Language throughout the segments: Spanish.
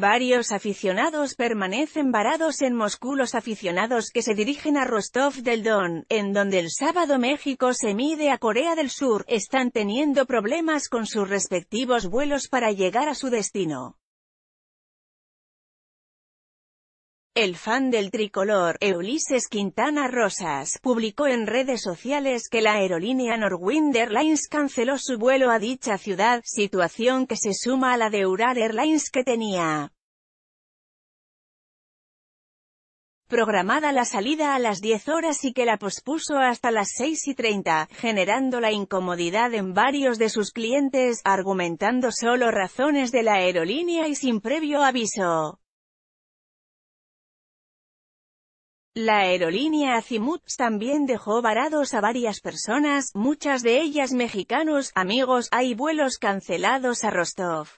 Varios aficionados permanecen varados en Moscú los aficionados que se dirigen a Rostov del Don, en donde el sábado México se mide a Corea del Sur, están teniendo problemas con sus respectivos vuelos para llegar a su destino. El fan del tricolor, Eulises Quintana Rosas, publicó en redes sociales que la aerolínea Norwind Airlines canceló su vuelo a dicha ciudad, situación que se suma a la de Ural Airlines que tenía programada la salida a las 10 horas y que la pospuso hasta las 6 y 30, generando la incomodidad en varios de sus clientes, argumentando solo razones de la aerolínea y sin previo aviso. La aerolínea Azimut también dejó varados a varias personas, muchas de ellas mexicanos, amigos, hay vuelos cancelados a Rostov.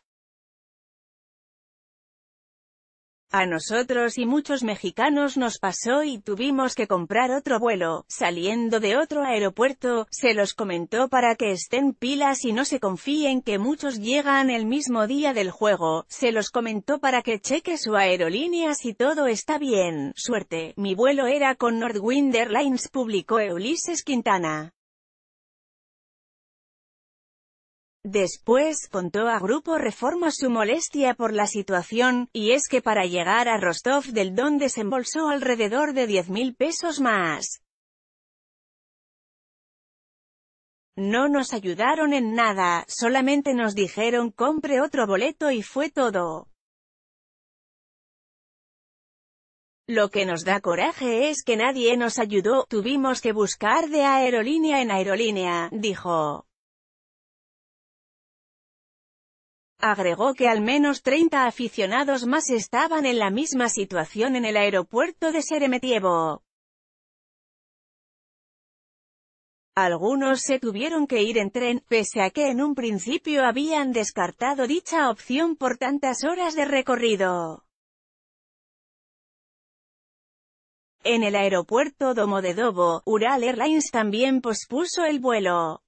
A nosotros y muchos mexicanos nos pasó y tuvimos que comprar otro vuelo, saliendo de otro aeropuerto, se los comentó para que estén pilas y no se confíen que muchos llegan el mismo día del juego, se los comentó para que cheque su aerolínea si todo está bien, suerte, mi vuelo era con Northwind Airlines publicó Ulises Quintana. Después contó a Grupo Reforma su molestia por la situación, y es que para llegar a Rostov del Don desembolsó alrededor de 10.000 mil pesos más. No nos ayudaron en nada, solamente nos dijeron compre otro boleto y fue todo. Lo que nos da coraje es que nadie nos ayudó, tuvimos que buscar de aerolínea en aerolínea, dijo. Agregó que al menos 30 aficionados más estaban en la misma situación en el aeropuerto de Seremetievo. Algunos se tuvieron que ir en tren, pese a que en un principio habían descartado dicha opción por tantas horas de recorrido. En el aeropuerto Domodedovo, Ural Airlines también pospuso el vuelo.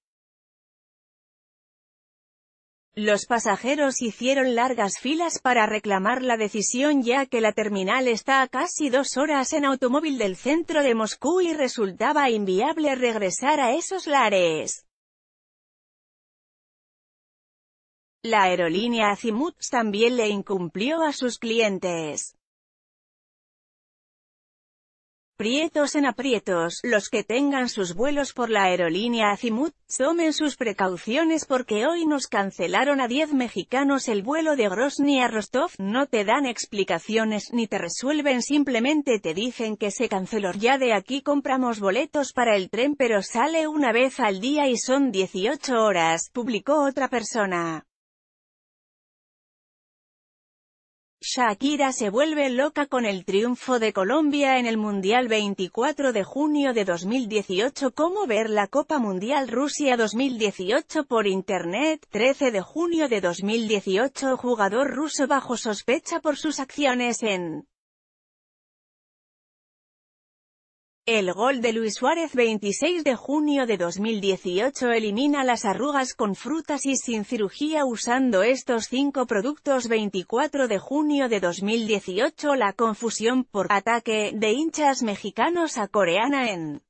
Los pasajeros hicieron largas filas para reclamar la decisión ya que la terminal está a casi dos horas en automóvil del centro de Moscú y resultaba inviable regresar a esos lares. La aerolínea Azimut también le incumplió a sus clientes. Aprietos en aprietos, los que tengan sus vuelos por la aerolínea Azimut, tomen sus precauciones porque hoy nos cancelaron a 10 mexicanos el vuelo de Grozny a Rostov, no te dan explicaciones ni te resuelven simplemente te dicen que se canceló ya de aquí compramos boletos para el tren pero sale una vez al día y son 18 horas, publicó otra persona. Shakira se vuelve loca con el triunfo de Colombia en el Mundial 24 de junio de 2018 Cómo ver la Copa Mundial Rusia 2018 por Internet 13 de junio de 2018 Jugador ruso bajo sospecha por sus acciones en El gol de Luis Suárez 26 de junio de 2018 elimina las arrugas con frutas y sin cirugía usando estos cinco productos 24 de junio de 2018 la confusión por ataque de hinchas mexicanos a coreana en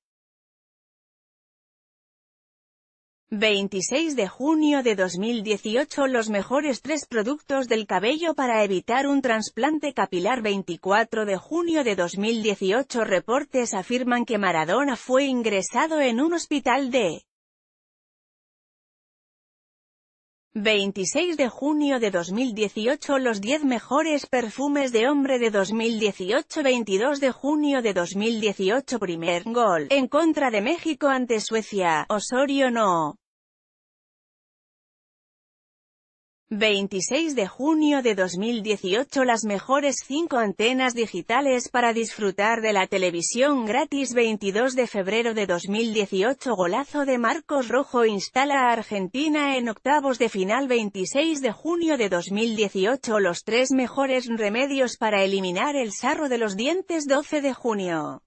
26 de junio de 2018 Los mejores tres productos del cabello para evitar un trasplante capilar 24 de junio de 2018 Reportes afirman que Maradona fue ingresado en un hospital de 26 de junio de 2018 Los 10 mejores perfumes de hombre de 2018 22 de junio de 2018 Primer gol en contra de México ante Suecia, Osorio no 26 de junio de 2018 Las mejores 5 antenas digitales para disfrutar de la televisión gratis 22 de febrero de 2018 Golazo de Marcos Rojo instala a Argentina en octavos de final 26 de junio de 2018 Los 3 mejores remedios para eliminar el sarro de los dientes 12 de junio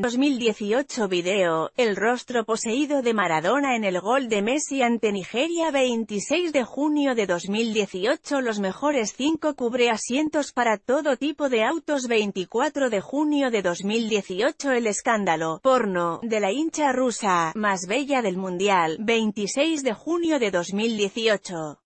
2018 Video, el rostro poseído de Maradona en el gol de Messi ante Nigeria 26 de junio de 2018 Los mejores 5 cubre asientos para todo tipo de autos 24 de junio de 2018 El escándalo, porno, de la hincha rusa, más bella del mundial, 26 de junio de 2018